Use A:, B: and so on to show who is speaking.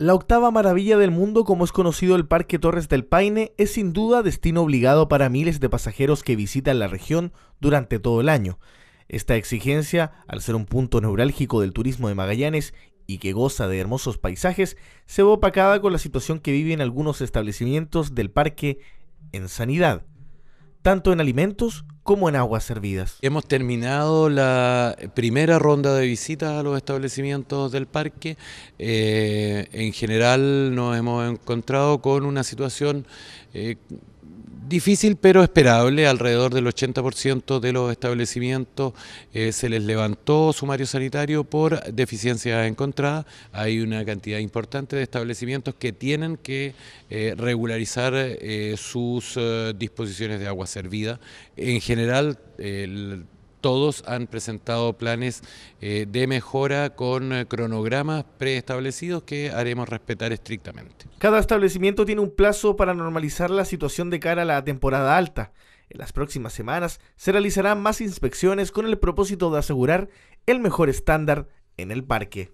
A: La octava maravilla del mundo, como es conocido el Parque Torres del Paine, es sin duda destino obligado para miles de pasajeros que visitan la región durante todo el año. Esta exigencia, al ser un punto neurálgico del turismo de Magallanes y que goza de hermosos paisajes, se ve opacada con la situación que viven algunos establecimientos del parque en sanidad, tanto en alimentos ¿Cómo en aguas servidas. Hemos terminado
B: la primera ronda de visitas a los establecimientos del parque. Eh, en general nos hemos encontrado con una situación eh, difícil pero esperable, alrededor del 80% de los establecimientos eh, se les levantó sumario sanitario por deficiencias encontradas Hay una cantidad importante de establecimientos que tienen que eh, regularizar eh, sus disposiciones de agua servida. En general, el todos han presentado planes eh, de mejora con eh, cronogramas preestablecidos que haremos respetar estrictamente.
A: Cada establecimiento tiene un plazo para normalizar la situación de cara a la temporada alta. En las próximas semanas se realizarán más inspecciones con el propósito de asegurar el mejor estándar en el parque.